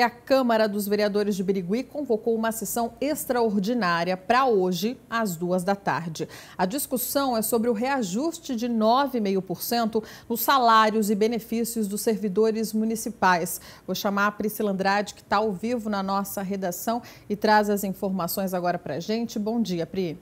A Câmara dos Vereadores de Birigui convocou uma sessão extraordinária para hoje, às duas da tarde. A discussão é sobre o reajuste de 9,5% nos salários e benefícios dos servidores municipais. Vou chamar a Priscila Andrade, que está ao vivo na nossa redação e traz as informações agora para a gente. Bom dia, Pri.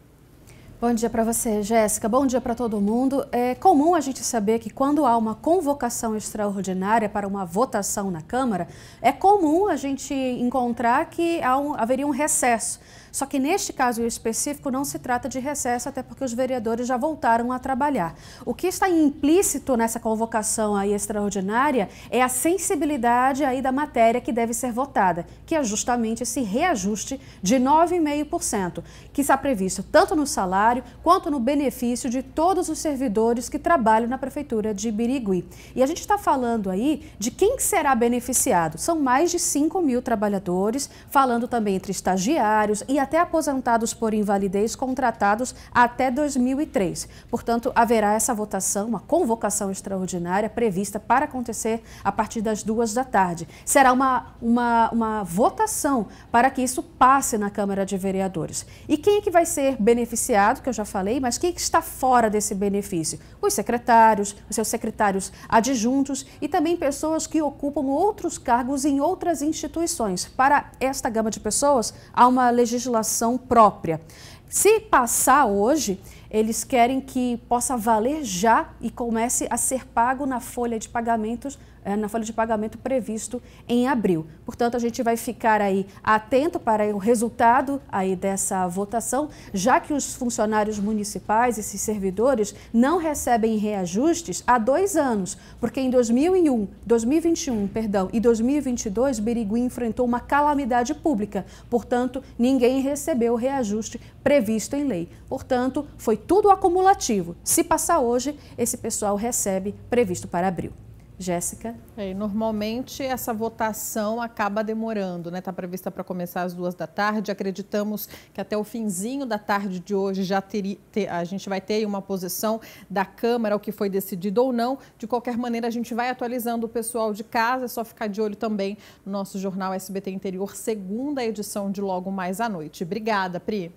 Bom dia para você, Jéssica. Bom dia para todo mundo. É comum a gente saber que quando há uma convocação extraordinária para uma votação na Câmara, é comum a gente encontrar que há um, haveria um recesso. Só que neste caso específico não se trata de recesso, até porque os vereadores já voltaram a trabalhar. O que está implícito nessa convocação aí extraordinária é a sensibilidade aí da matéria que deve ser votada, que é justamente esse reajuste de 9,5%, que está previsto tanto no salário quanto no benefício de todos os servidores que trabalham na prefeitura de Birigui. E a gente está falando aí de quem será beneficiado. São mais de 5 mil trabalhadores, falando também entre estagiários e até aposentados por invalidez contratados até 2003. Portanto, haverá essa votação, uma convocação extraordinária prevista para acontecer a partir das duas da tarde. Será uma, uma, uma votação para que isso passe na Câmara de Vereadores. E quem é que vai ser beneficiado, que eu já falei, mas quem é que está fora desse benefício? Os secretários, os seus secretários adjuntos e também pessoas que ocupam outros cargos em outras instituições. Para esta gama de pessoas, há uma legislação legislação própria. Se passar hoje, eles querem que possa valer já e comece a ser pago na folha de pagamentos eh, na folha de pagamento previsto em abril. Portanto, a gente vai ficar aí atento para o resultado aí dessa votação, já que os funcionários municipais, esses servidores, não recebem reajustes há dois anos, porque em 2001, 2021, perdão, e 2022, Birigui enfrentou uma calamidade pública. Portanto, ninguém recebeu o reajuste previsto em lei. Portanto, foi tudo acumulativo. Se passar hoje, esse pessoal recebe previsto para abril. Jéssica? É, normalmente essa votação acaba demorando, né? Está prevista para começar às duas da tarde. Acreditamos que até o finzinho da tarde de hoje já teria, ter, a gente vai ter uma posição da Câmara, o que foi decidido ou não. De qualquer maneira, a gente vai atualizando o pessoal de casa. É só ficar de olho também no nosso jornal SBT Interior, segunda edição de logo mais à noite. Obrigada, Pri.